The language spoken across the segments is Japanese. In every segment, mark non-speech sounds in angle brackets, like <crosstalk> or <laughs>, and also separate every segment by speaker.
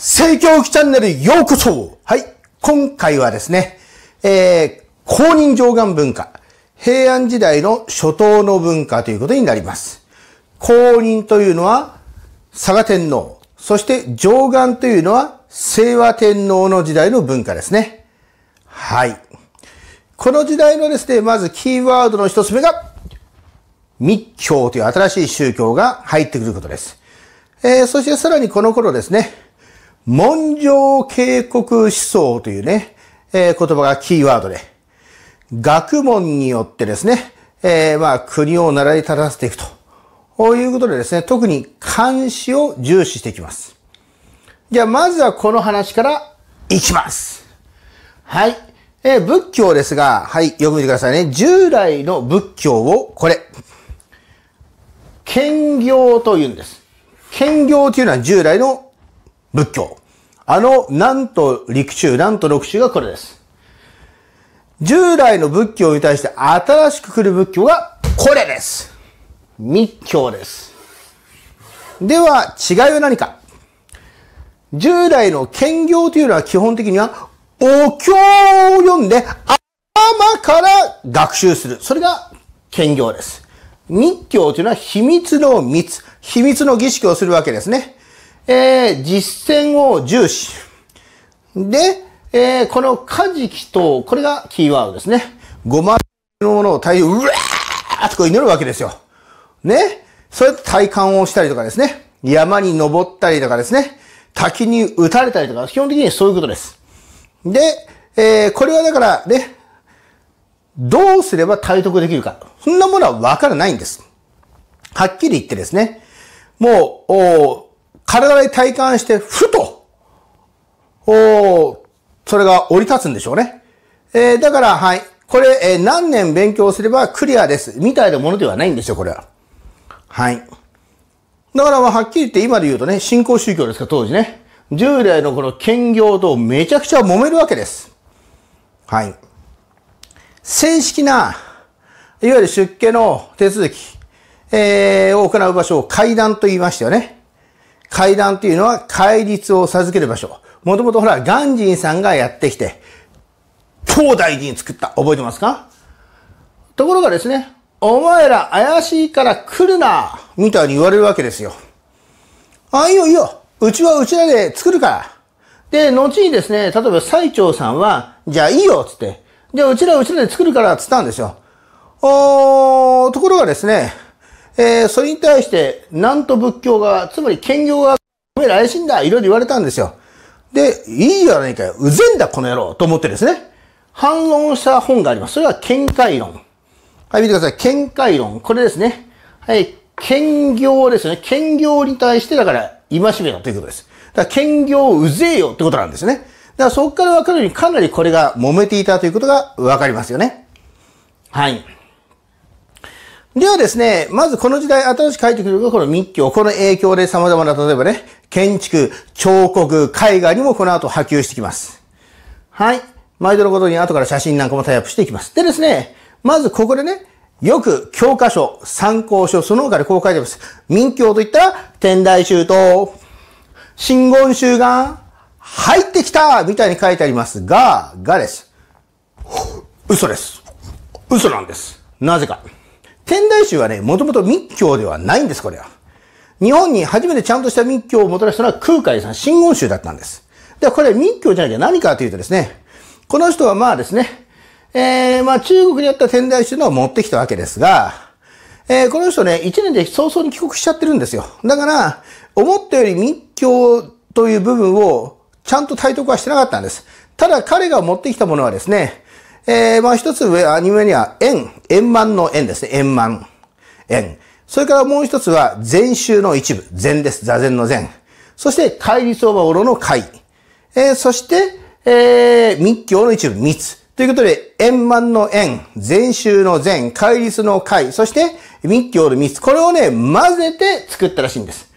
Speaker 1: 聖教育チャンネルようこそはい、今回はですね、えー、公認上岸文化、平安時代の初頭の文化ということになります。公認というのは佐賀天皇、そして上岸というのは清和天皇の時代の文化ですね。はい。この時代のですね、まずキーワードの一つ目が、密教という新しい宗教が入ってくることです。えー、そしてさらにこの頃ですね、文上警告思想というね、えー、言葉がキーワードで、学問によってですね、えー、まあ国を習い立たせていくと。こういうことでですね、特に監視を重視していきます。じゃあまずはこの話からいきます。はい。えー、仏教ですが、はい、よく見てくださいね。従来の仏教をこれ。兼業と言うんです。兼業というのは従来の仏教。あの、なんと陸中、なんと六中がこれです。従来の仏教に対して新しく来る仏教がこれです。密教です。では、違いは何か従来の兼業というのは基本的には、お経を読んで、頭から学習する。それが兼業です。密教というのは秘密の密、秘密の儀式をするわけですね。えー、実践を重視。で、えー、このカジキと、これがキーワードですね。ごまのものを大量、うわーっとこう祈るわけですよ。ね。そうやって体感をしたりとかですね。山に登ったりとかですね。滝に打たれたりとか、基本的にそういうことです。で、えー、これはだからね、どうすれば体得できるか。そんなものはわからないんです。はっきり言ってですね。もう、体で体感して、ふと、おそれが降り立つんでしょうね。えー、だから、はい。これ、えー、何年勉強すればクリアです。みたいなものではないんですよ、これは。はい。だから、はっきり言って今で言うとね、新興宗教ですか、当時ね。従来のこの兼業とめちゃくちゃ揉めるわけです。はい。正式な、いわゆる出家の手続き、えー、を行う場所を階段と言いましたよね。階段っていうのは戒律を授ける場所。もともとほら、鑑真さんがやってきて、東大寺に作った。覚えてますかところがですね、お前ら怪しいから来るなみたいに言われるわけですよ。あ、いいよいいようちはうちらで作るからで、後にですね、例えば最長さんは、じゃあいいよつって、じゃあうちらうちらで作るからつったんですよ。おー、ところがですね、えー、それに対して、なんと仏教側、つまり兼業側、おめえ怪しいんだ、いろいろ言われたんですよ。で、いいじゃないかよ、うぜんだ、この野郎、と思ってですね、反論した本があります。それは見解論。はい、見てください。見解論。これですね。はい、兼業ですね。兼業に対して、だから、戒めたということです。だから、兼業うぜえよってことなんですね。だからそこから分かるようにかなりこれが揉めていたということが分かりますよね。はい。ではですね、まずこの時代新しく書いてくるのがこの密教。この影響で様々な、例えばね、建築、彫刻、絵画にもこの後波及してきます。はい。毎度のことに後から写真なんかもタイアップしていきます。でですね、まずここでね、よく教科書、参考書、その他でこう書いてます。民教といったら、天台宗と、真言宗が入ってきたみたいに書いてありますが、がです。嘘です。嘘なんです。なぜか。天台宗はね、もともと密教ではないんです、これは。日本に初めてちゃんとした密教をもたらしたのは空海さん、真言宗だったんです。で、これは密教じゃなきゃ何かというとですね、この人はまあですね、えー、まあ中国にあった天台宗のを持ってきたわけですが、えー、この人ね、1年で早々に帰国しちゃってるんですよ。だから、思ったより密教という部分をちゃんと体得はしてなかったんです。ただ彼が持ってきたものはですね、えー、まあ一つ上、アニメには円、円満の円ですね。円満。円。それからもう一つは、禅宗の一部。禅です。座禅の禅。そして、戒律オーバーオロの戒。えー、そして、えー、密教の一部、密。ということで、円満の円、禅宗の禅、戒律の戒、そして密教の密。これをね、混ぜて作ったらしいんです。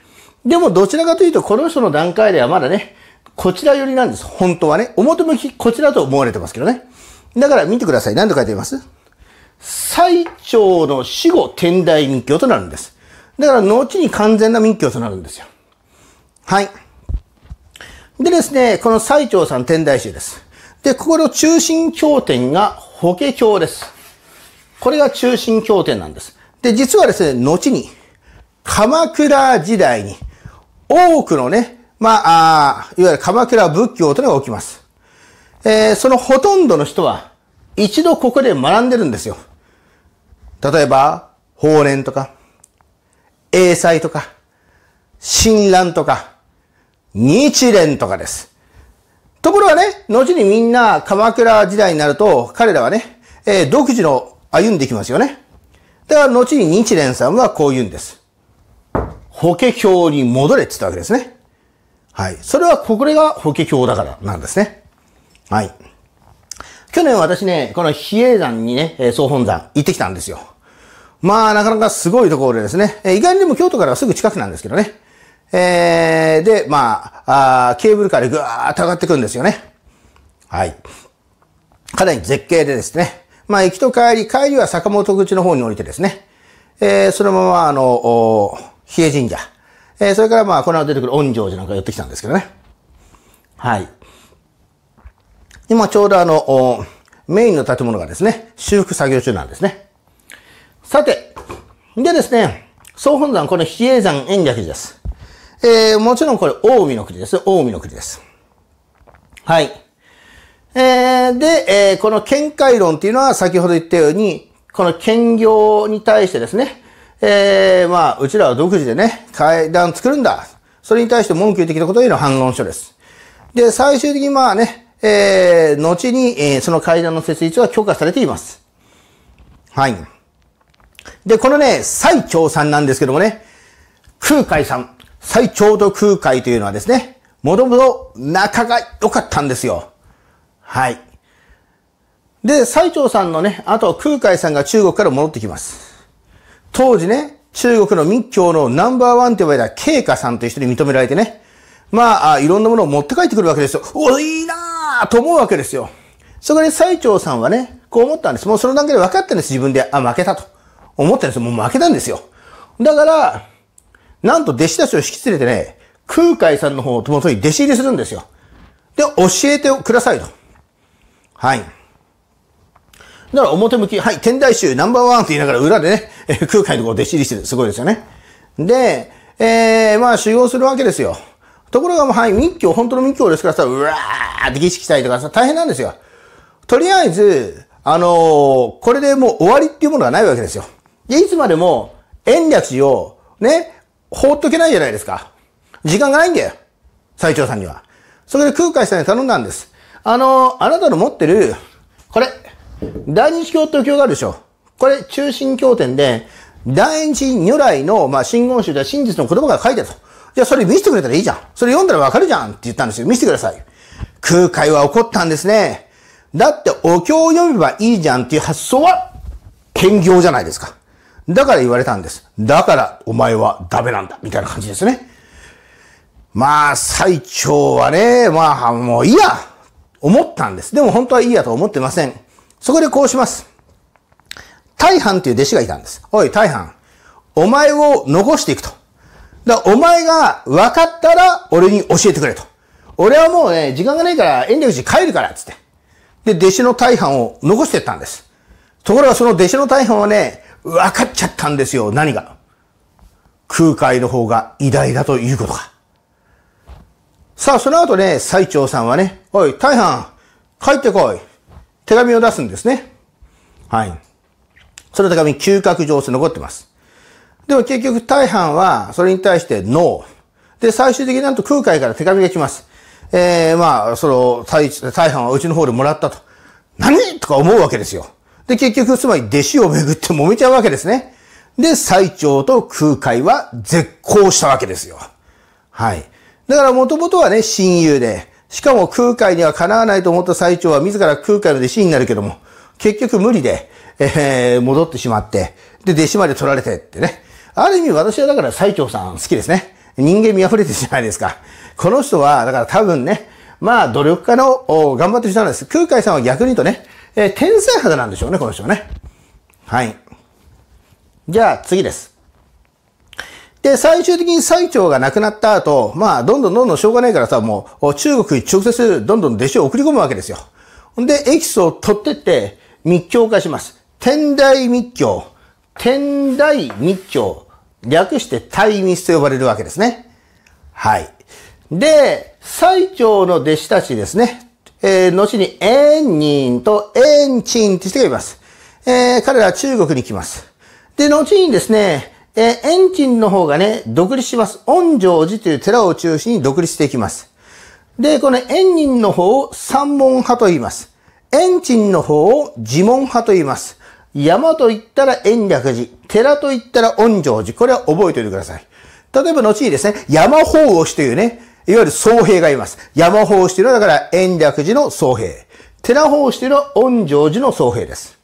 Speaker 1: でも、どちらかというと、この人の段階ではまだね、こちら寄りなんです。本当はね。表向き、こちらと思われてますけどね。だから見てください。何と書いてあります最長の死後天台密教となるんです。だから後に完全な密教となるんですよ。はい。でですね、この最長さん天台宗です。で、ここの中心経典が法華経です。これが中心経典なんです。で、実はですね、後に、鎌倉時代に、多くのね、まあ、あいわゆる鎌倉仏教というのが起きます。えー、そのほとんどの人は一度ここで学んでるんですよ。例えば、法蓮とか、英才とか、親鸞とか、日蓮とかです。ところがね、後にみんな鎌倉時代になると、彼らはね、えー、独自の歩んでいきますよね。だから後に日蓮さんはこう言うんです。法華経に戻れって言ったわけですね。はい。それはこれが法華経だからなんですね。はい。去年私ね、この比叡山にね、総本山行ってきたんですよ。まあ、なかなかすごいところでですね、意外にでも京都からはすぐ近くなんですけどね。えー、で、まあ、あケーブルカーでぐわーっと上がってくるんですよね。はい。かなり絶景でですね。まあ、行きと帰り、帰りは坂本口の方に降りてですね。えー、そのまま、あの、比叡神社。えー、それからまあ、この後出てくる恩城寺なんか寄ってきたんですけどね。はい。今ちょうどあの、メインの建物がですね、修復作業中なんですね。さて、でですね、総本山、この比叡山延暦寺です。えー、もちろんこれ、近江の国です。近江の国です。はい。えー、で、えー、この見解論っていうのは先ほど言ったように、この兼業に対してですね、えー、まあ、うちらは独自でね、階段作るんだ。それに対して文句言ってきたことへの反論書です。で、最終的にまあね、えー、後に、えー、その会談の設立は許可されています。はい。で、このね、最長さんなんですけどもね、空海さん、最長と空海というのはですね、もともと仲が良かったんですよ。はい。で、最長さんのね、あと空海さんが中国から戻ってきます。当時ね、中国の密教のナンバーワンと呼ばれた慶華さんという人に認められてね、まあ、いろんなものを持って帰ってくるわけですよ。おいいなーあ、と思うわけですよ。そこで最長さんはね、こう思ったんです。もうその段階で分かってるんです。自分で。あ、負けたと。思ったんですよ。もう負けたんですよ。だから、なんと弟子たちを引き連れてね、空海さんの方を共に弟子入りするんですよ。で、教えてくださいと。はい。だから表向き、はい、天台宗ナンバーワンって言いながら裏でね、空海のところ弟子入りしてる。すごいですよね。で、えー、まあ修行するわけですよ。ところが、もう、はい、密教、本当の密教ですからさ、うわーって儀式したりとかさ、大変なんですよ。とりあえず、あのー、これでもう終わりっていうものがないわけですよ。で、いつまでも、延暦寺を、ね、放っとけないじゃないですか。時間がないんだよ。最長さんには。それで空海さんに頼んだんです。あのー、あなたの持ってる、これ、大日教と教があるでしょ。これ、中心経典で、大日如来の、まあ、真言宗では真実の言葉が書いてあると。じゃあそれ見せてくれたらいいじゃん。それ読んだらわかるじゃんって言ったんですよ。見せてください。空海は怒ったんですね。だってお経を読めばいいじゃんっていう発想は、兼業じゃないですか。だから言われたんです。だからお前はダメなんだ。みたいな感じですね。まあ、最長はね、まあ、もういいや思ったんです。でも本当はいいやと思ってません。そこでこうします。大半という弟子がいたんです。おい、大半。お前を残していくと。だお前が分かったら俺に教えてくれと。俺はもうね、時間がないから遠慮口帰るからっつって。で、弟子の大半を残してったんです。ところがその弟子の大半はね、分かっちゃったんですよ、何が。空海の方が偉大だということか。さあ、その後ね、最長さんはね、おい、大半、帰ってこい。手紙を出すんですね。はい。その手紙、嗅覚上手残ってます。でも結局大半はそれに対してノー。で、最終的になんと空海から手紙が来ます。えー、まあ、その、大半はうちの方でもらったと。何とか思うわけですよ。で、結局、つまり弟子をめぐって揉めちゃうわけですね。で、最長と空海は絶好したわけですよ。はい。だから元々はね、親友で、しかも空海には叶なわないと思った最長は自ら空海の弟子になるけども、結局無理で、えー、戻ってしまって、で、弟子まで取られてってね。ある意味私はだから最長さん好きですね。人間見溢れてるじゃないですか。この人は、だから多分ね、まあ努力家の頑張ってる人なんです。空海さんは逆に言うとね、えー、天才肌なんでしょうね、この人はね。はい。じゃあ次です。で、最終的に最長が亡くなった後、まあ、どんどんどんどんしょうがないからさ、もう、中国に直接、どんどん弟子を送り込むわけですよ。んで、エキスを取ってって、密教化します。天台密教。天台密教、略して大密と呼ばれるわけですね。はい。で、最長の弟子たちですね。えー、後に、円人と円鎮って人がいます。えー、彼らは中国に来ます。で、後にですね、えー、円鎮の方がね、独立します。恩城寺という寺を中心に独立していきます。で、この円人の方を三門派と言います。円鎮の方を自門派と言います。山と言ったら延暦寺、寺と言ったら恩城寺。これは覚えておいてください。例えば後にですね、山法押しというね、いわゆる僧兵がいます。山法押しというのはだから延暦寺の僧兵。寺法押しというのは恩城寺の僧兵です。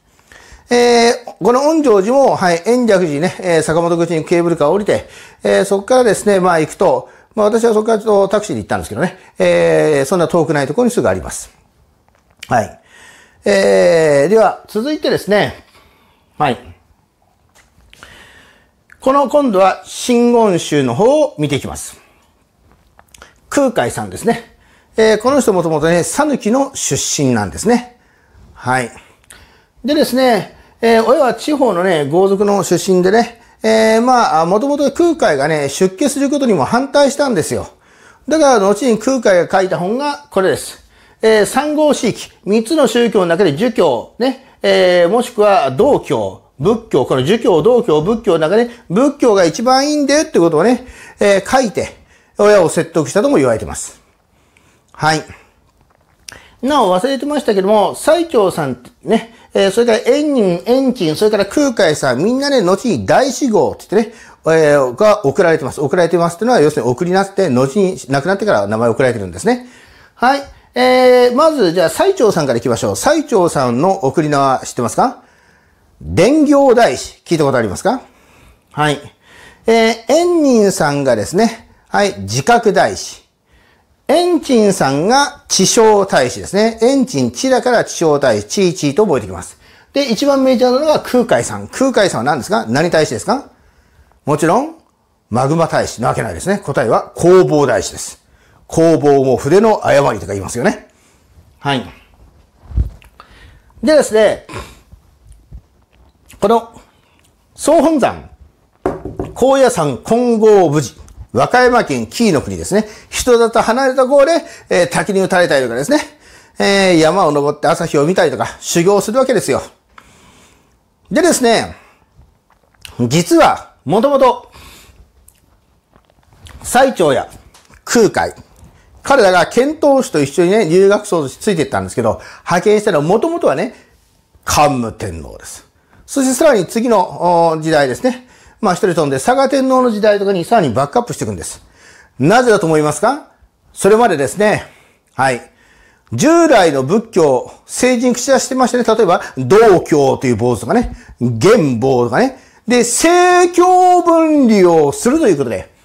Speaker 1: えー、この恩城寺も、はい、延暦寺ね、えー、坂本口にケーブルカーを降りて、えー、そこからですね、まあ行くと、まあ私はそこからちょっとタクシーで行ったんですけどね、えー、そんな遠くないところにすぐあります。はい。えー、では、続いてですね、はい。この今度は真言宗の方を見ていきます。空海さんですね。えー、この人もともとね、讃岐の出身なんですね。はい。でですね、えー、親は地方のね、豪族の出身でね、えー、まあ、もともと空海がね、出家することにも反対したんですよ。だから、後に空海が書いた本がこれです。えー、三号四域、三つの宗教の中で儒教、ね、えー、もしくは道教、仏教、この儒教、道教、仏教の中で、仏教が一番いいんだよってことをね、えー、書いて、親を説得したとも言われてます。はい。なお忘れてましたけども、最澄さんね、えー、それから円仁、円鎮、それから空海さん、みんなね、後に大志号って言ってね、えー、が送られてます。送られてますっていうのは、要するに送りなって、後に亡くなってから名前送られてるんですね。はい。えー、まず、じゃあ、最長さんから行きましょう。最長さんの送り名は知ってますか伝行大師。聞いたことありますかはい。えー、円仁さんがですね、はい、自覚大師。円鎮さんが地小大使ですね。円鎮地だから地小大使、地一と覚えてきます。で、一番メジャーなのが空海さん。空海さんは何ですか何大使ですかもちろん、マグマ大使なわけないですね。答えは工房大使です。工房も筆の誤りとか言いますよね。はい。でですね、この、総本山、高野山金剛無事、和歌山県紀伊の国ですね。人里離れた郷で、えー、滝に打たれたりとかですね、えー、山を登って朝日を見たりとか、修行するわけですよ。でですね、実は、もともと、最長や空海、彼らが遣唐使と一緒にね、留学僧としてついていったんですけど、派遣したのはもともとはね、桓武天皇です。そしてさらに次の時代ですね。まあ一人飛んで、佐賀天皇の時代とかにさらにバックアップしていくんです。なぜだと思いますかそれまでですね、はい。従来の仏教、政治に口出してましたね。例えば、道教という坊主とかね、玄坊とかね。で、政教分離をするということで、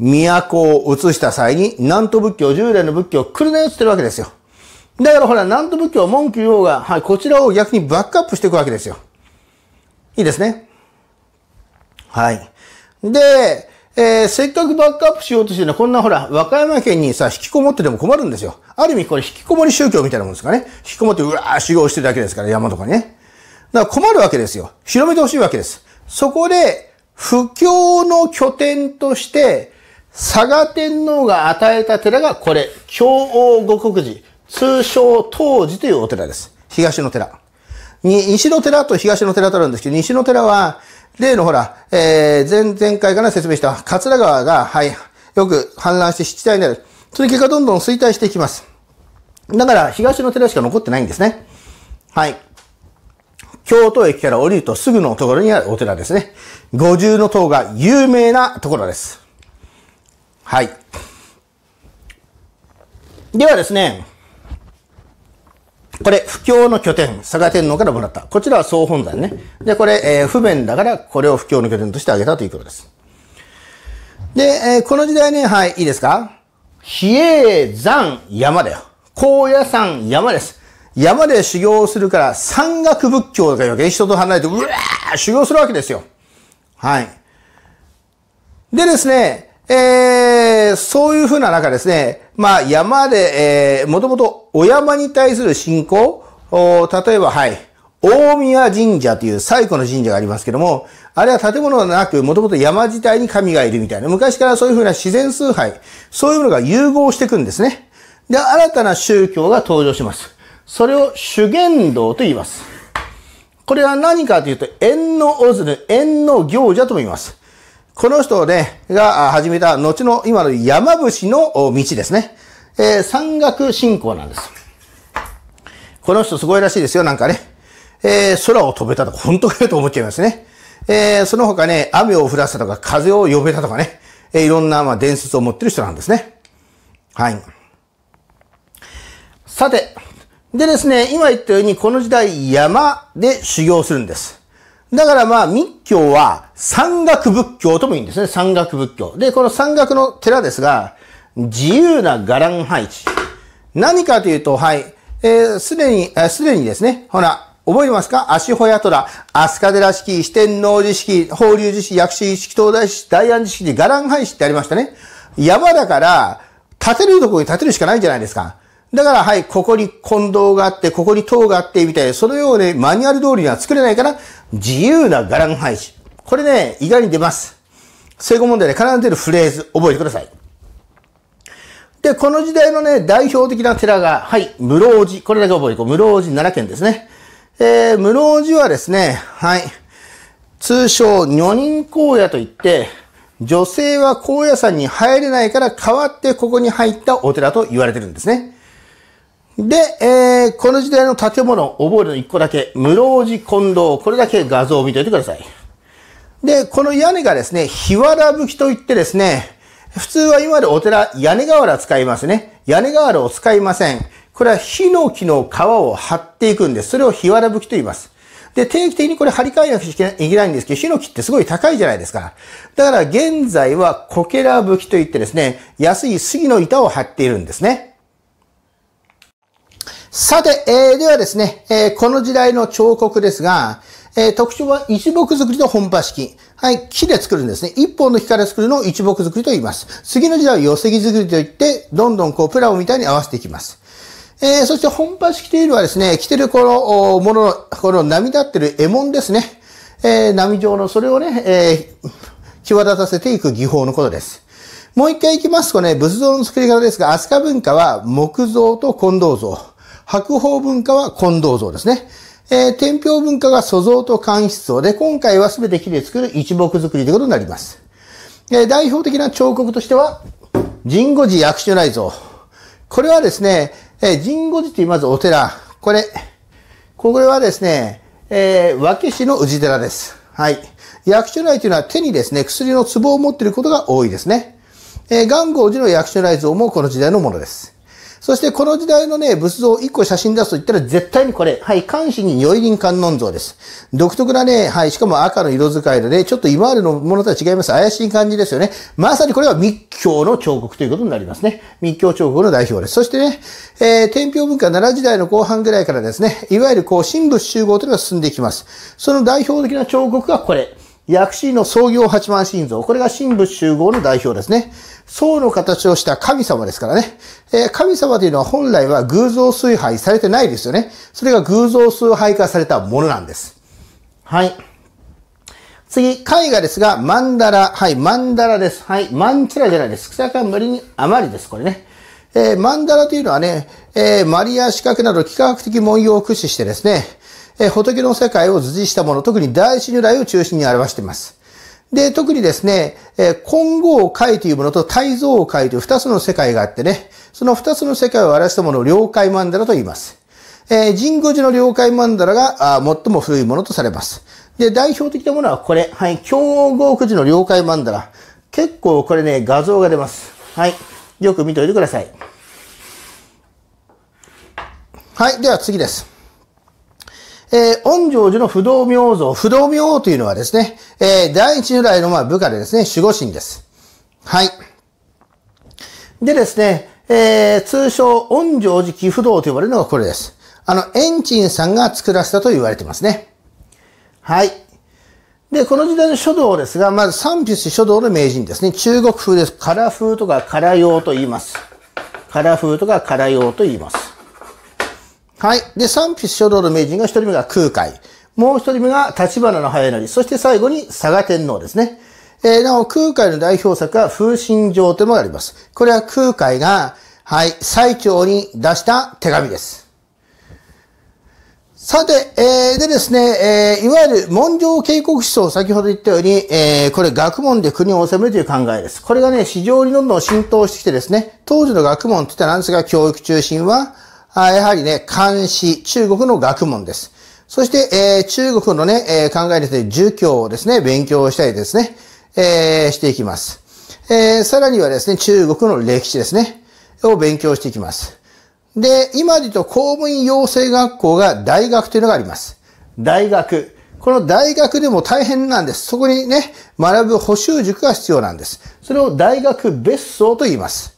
Speaker 1: 都を移した際に、南都仏教、従来の仏教を来るなって言ってるわけですよ。だからほら、南都仏教、文句用が、はい、こちらを逆にバックアップしていくわけですよ。いいですね。はい。で、えー、せっかくバックアップしようとしてるのは、こんなほら、和歌山県にさ、引きこもってでも困るんですよ。ある意味、これ引きこもり宗教みたいなもんですかね。引きこもって、うわー、修行してるだけですから、山とかね。だから困るわけですよ。広めてほしいわけです。そこで、布教の拠点として、佐賀天皇が与えた寺がこれ、京王五国寺、通称東寺というお寺です。東の寺。西の寺と東の寺とあるんですけど、西の寺は、例のほら、えー、前々回から説明した桂川が、はい、よく氾濫して湿地帯になる。その結果どんどん衰退していきます。だから東の寺しか残ってないんですね。はい。京都駅から降りるとすぐのところにあるお寺ですね。五重の塔が有名なところです。はい。ではですね、これ、不況の拠点、佐賀天皇からもらった。こちらは総本山ね。で、これ、えー、不便だから、これを不況の拠点として挙げたということです。で、えー、この時代ね、はい、いいですか比叡山山だよ。高野山山です。山で修行するから、山岳仏教とかいうわけ。人と離れて、うわー修行するわけですよ。はい。でですね、えーー、そういうふうな中ですね、まあ山で、えー、もともとお山に対する信仰、例えばはい、大宮神社という最古の神社がありますけども、あれは建物がなく、もともと山自体に神がいるみたいな、昔からそういうふうな自然崇拝、そういうものが融合していくんですね。で、新たな宗教が登場します。それを主言道と言います。これは何かというと、縁のオズル、縁の行者とも言います。この人ね、が始めた後の今の山伏の道ですね。えー、山岳信仰なんです。この人すごいらしいですよ、なんかね。えー、空を飛べたとか、本当かよと思っちゃいますね。えー、その他ね、雨を降らせたとか、風を呼べたとかね。えー、いろんな、まあ、伝説を持ってる人なんですね。はい。さて。でですね、今言ったように、この時代、山で修行するんです。だからまあ、密教は、山岳仏教とも言うんですね。山岳仏教。で、この山岳の寺ですが、自由な伽藍配置。何かというと、はい、えー、すでに、す、で、にですね、ほら、覚えてますか足ホヤトラ、飛鳥寺式、四天王寺式、法隆寺式、薬師式、東大式、大安寺式で伽藍配置ってありましたね。山だから、建てるとこに建てるしかないんじゃないですか。だから、はい、ここに金堂があって、ここに塔があって、みたいな、そのようにマニュアル通りには作れないから、自由な伽藍配置。これね、意外に出ます。成功問題で必ず出るフレーズ、覚えてください。で、この時代のね、代表的な寺が、はい、室生寺。これだけ覚えてこう。室生寺、奈良県ですね。えー、室生寺はですね、はい、通称、女人荒野といって、女性は荒野山に入れないから代わってここに入ったお寺と言われてるんですね。で、えー、この時代の建物、覚えるの一個だけ、室生寺金堂、これだけ画像を見ておいてください。で、この屋根がですね、日和らきといってですね、普通は今までお寺、屋根瓦使いますね。屋根瓦を使いません。これはヒノキの皮を張っていくんです。それを日和らきと言います。で、定期的にこれ張り替えなくちゃいけないんですけど、ヒノキってすごい高いじゃないですか。だから現在はコケラ吹きといってですね、安い杉の板を張っているんですね。さて、えー、ではですね、えー、この時代の彫刻ですが、えー、特徴は一木造りの本場式。はい、木で作るんですね。一本の木から作るのを一木造りと言います。次の時代は寄木造りといって、どんどんこうプラオみたいに合わせていきます。えー、そして本場式というのはですね、着てるこのものの、この波立ってる絵紋ですね。えー、波状のそれをね、えー、際立たせていく技法のことです。もう一回行きますとね、仏像の作り方ですが、飛鳥文化は木造と金銅像。白鳳文化は金銅像ですね。えー、天平文化が素像と間質像で、今回は全て木で作る一木作りということになります。えー、代表的な彫刻としては、神護寺薬所内像。これはですね、えー、神護寺といますお寺。これ、これはですね、えー、和気市の氏寺です。はい。薬所内というのは手にですね、薬の壺を持っていることが多いですね。えー、元号寺の薬所内像もこの時代のものです。そしてこの時代のね、仏像を1個写真出すと言ったら絶対にこれ。はい、関心に如意輪観音像です。独特なね、はい、しかも赤の色使いのね、ちょっと今までのものとは違います。怪しい感じですよね。まさにこれは密教の彫刻ということになりますね。密教彫刻の代表です。そしてね、えー、天平文化奈良時代の後半ぐらいからですね、いわゆるこう、神仏集合というのが進んでいきます。その代表的な彫刻がこれ。薬師の創業八幡神像。これが神仏集合の代表ですね。僧の形をした神様ですからね。えー、神様というのは本来は偶像崇拝されてないですよね。それが偶像崇拝化されたものなんです。はい。次、絵画ですが、マンダラ。はい、マンダラです。はい、マンチラじゃないです。草冠に余りです、これね。えー、マンダラというのはね、えー、マリア仕掛けなど幾何学的文様を駆使してですね、え仏の世界を図示したもの、特に大師如来を中心に表しています。で、特にですね、えー、混合界というものと大蔵界という二つの世界があってね、その二つの世界を表したものを領海曼荼羅と言います。えー、神宮寺の領海曼荼羅があ最も古いものとされます。で、代表的なものはこれ。はい。京王国寺の領海曼荼羅。結構これね、画像が出ます。はい。よく見ておいてください。はい。では次です。えー、恩成寺の不動明王不動明王というのはですね、えー、第一由来のまあ部下でですね、守護神です。はい。でですね、えー、通称、恩成寺寄不動と呼ばれるのがこれです。あの、エンチンさんが作らせたと言われてますね。はい。で、この時代の書道ですが、まず三筆書道の名人ですね。中国風です。唐風とか唐用と言います。唐風とか唐用と言います。はい。で、三筆書道の名人が一人目が空海。もう一人目が立花の早成。そして最後に佐賀天皇ですね。えー、なお、空海の代表作は風神状というものがあります。これは空海が、はい、最長に出した手紙です。さて、えー、でですね、えー、いわゆる文章警告思想、先ほど言ったように、えー、これ学問で国を治めるという考えです。これがね、市場にどんどん浸透してきてですね、当時の学問って言ったらなんですが、教育中心は、あやはりね、漢詩、中国の学問です。そして、えー、中国のね、えー、考えについる儒教をですね、勉強したりですね、えー、していきます。えー、さらにはですね、中国の歴史ですね、を勉強していきます。で、今で言うと公務員養成学校が大学というのがあります。大学。この大学でも大変なんです。そこにね、学ぶ補習塾が必要なんです。それを大学別荘と言います。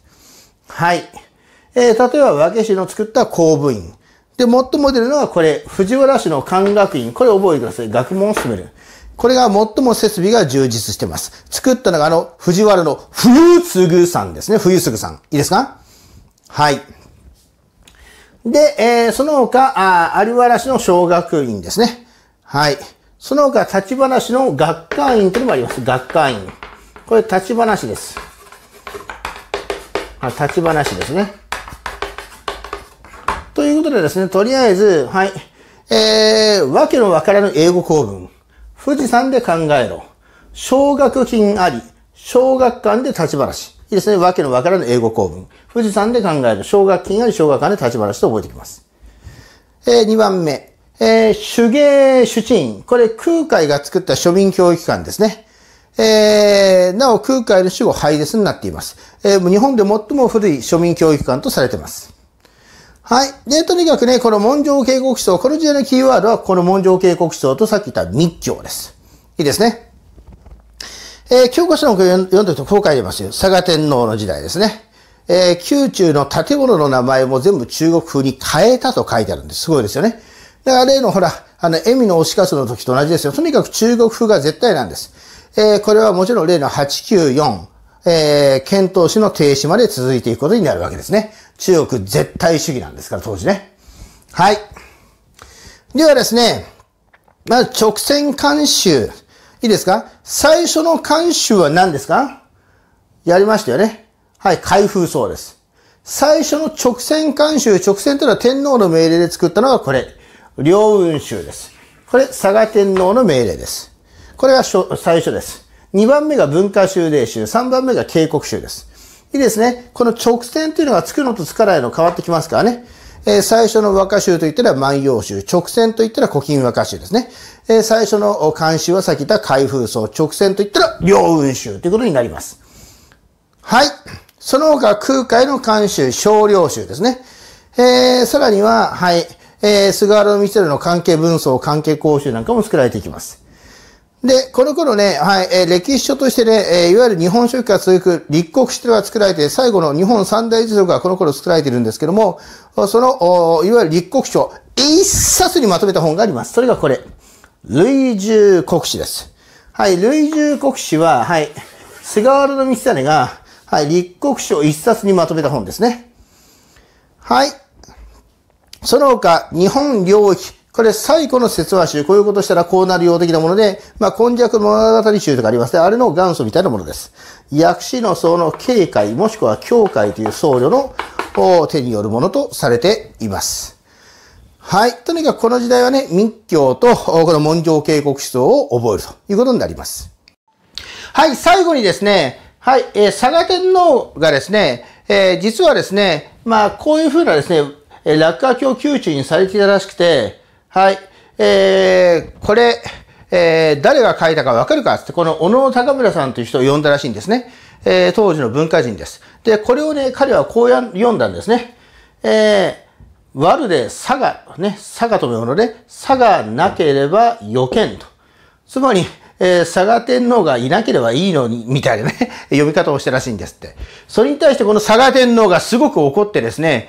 Speaker 1: はい。えー、例えば和気市の作った公務員。で、最も出るのがこれ、藤原市の官学院。これ覚えてください。学問を進める。これが最も設備が充実してます。作ったのがあの、藤原の冬継さんですね。冬継さん。いいですかはい。で、えー、その他、あ有原市の小学院ですね。はい。その他、立花市の学会院というのもあります。学科院。これ、立花市です。あ、立花市ですね。ことでですね、とりあえず、はい。えー、わけのわからぬ英語構文。富士山で考えろ。奨学金あり。小学館で立ち話。いいですね。わけのわからぬ英語構文。富士山で考える。奨学金あり、小学館で立ち話と覚えてきます。えー、2番目。えー、手芸主治これ、空海が作った庶民教育機関ですね。えー、なお、空海の主語、廃絶になっています。えー、日本で最も古い庶民教育機関とされています。はい。で、とにかくね、この文章警告書、この時代のキーワードは、この文章警告書とさっき言った密教です。いいですね。えー、教科書の読んでるとこう書いてますよ。佐賀天皇の時代ですね。えー、宮中の建物の名前も全部中国風に変えたと書いてあるんです。すごいですよね。だから例のほら、あの、エミの推し活の時と同じですよ。とにかく中国風が絶対なんです。えー、これはもちろん例の894、えー、検討士の停止まで続いていくことになるわけですね。中国絶対主義なんですから、当時ね。はい。ではですね、まず直線監修。いいですか最初の監修は何ですかやりましたよね。はい、開封層です。最初の直線監修、直線というのは天皇の命令で作ったのがこれ。両運州です。これ、佐賀天皇の命令です。これが最初です。2番目が文化修礼集、3番目が警告集です。いいですね。この直線というのがつくのとつかないの変わってきますからね。えー、最初の和歌集といったら万葉集、直線といったら古今和歌集ですね。えー、最初の漢集はさっき言った開封層、直線といったら両運集ということになります。はい。その他空海の漢集、少量集ですね。えー、さらには、はい、えー、菅原道輝の関係文層、関係講習なんかも作られていきます。で、この頃ね、はい、えー、歴史書としてね、えー、いわゆる日本書紀が続く立国史では作られて、最後の日本三大一族がこの頃作られているんですけども、その、いわゆる立国書、一冊にまとめた本があります。それがこれ。類従国史です。はい、類従国史は、はい、菅原道真が、はい、立国書一冊にまとめた本ですね。はい。その他、日本領域、これ最古の説話集、こういうことしたらこうなるよう的なもので、まあ、今弱物語集とかありますね。あれの元祖みたいなものです。薬師の僧の警戒、もしくは教会という僧侶の手によるものとされています。はい。とにかくこの時代はね、密教と、この文教警告思想を覚えるということになります。はい。最後にですね、はい。えー、佐賀天皇がですね、えー、実はですね、まあ、こういうふうなですね、落下教宮中にされていたらしくて、はい。えー、これ、えー、誰が書いたかわかるかって、この小野高村さんという人を呼んだらしいんですね。えー、当時の文化人です。で、これをね、彼はこうや読んだんですね。えー、悪で差が、ね、差がというもので、差がなければけんと。つまり、えー、佐賀天皇がいなければいいのに、みたいなね、読 <laughs> み方をしたらしいんですって。それに対してこの佐賀天皇がすごく怒ってですね、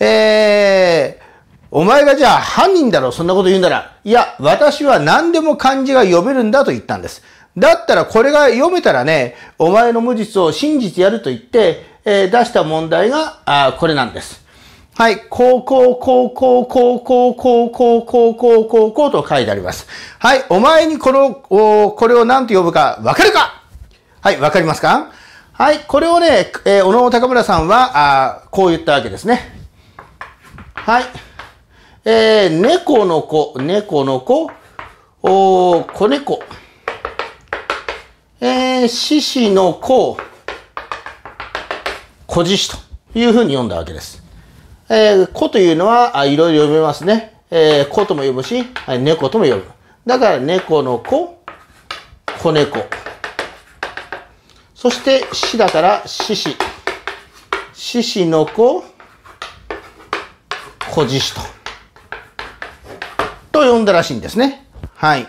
Speaker 1: えー、お前がじゃあ犯人だろ、そんなこと言うなら。いや、私は何でも漢字が読めるんだと言ったんです。だったらこれが読めたらね、お前の無実を真実やると言って、えー、出した問題が、あこれなんです。はい。こう、こう、こう、こう、こう、こう、こう、こう、こう、こう、こう、こうと書いてあります。はい。お前にこの、おこれを何と呼ぶかわかるかはい。わかりますかはい。これをね、えー、小野高村さんは、あこう言ったわけですね。はい。えー、猫の子、猫の子、お子猫。えー、獅子の子、子獅子というふうに読んだわけです。えー、子というのは、あ、いろいろ読めますね。えー、子とも呼ぶし、はい、猫とも呼ぶ。だから、猫の子、子猫。そして、死だから、獅子。獅子の子、子獅子と。読んだらしいんですね。はい。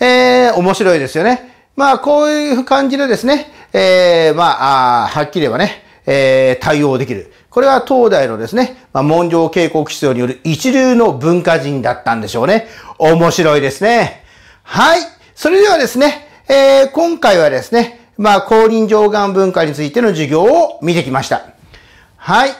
Speaker 1: えー、面白いですよね。まあ、こういう感じでですね、えー、まあ、はっきり言えばね、えー、対応できる。これは東大のですね、まあ、文章警告室による一流の文化人だったんでしょうね。面白いですね。はい。それではですね、えー、今回はですね、まあ、公認上岸文化についての授業を見てきました。はい。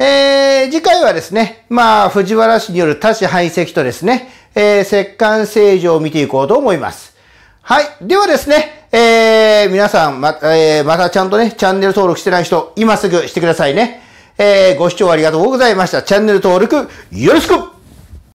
Speaker 1: えー、次回はですね、まあ、藤原氏による多子排斥とですね、えー、摂関政治を見ていこうと思います。はい。ではですね、えー、皆さん、ま、えー、またちゃんとね、チャンネル登録してない人、今すぐしてくださいね。えー、ご視聴ありがとうございました。チャンネル登録、よろしく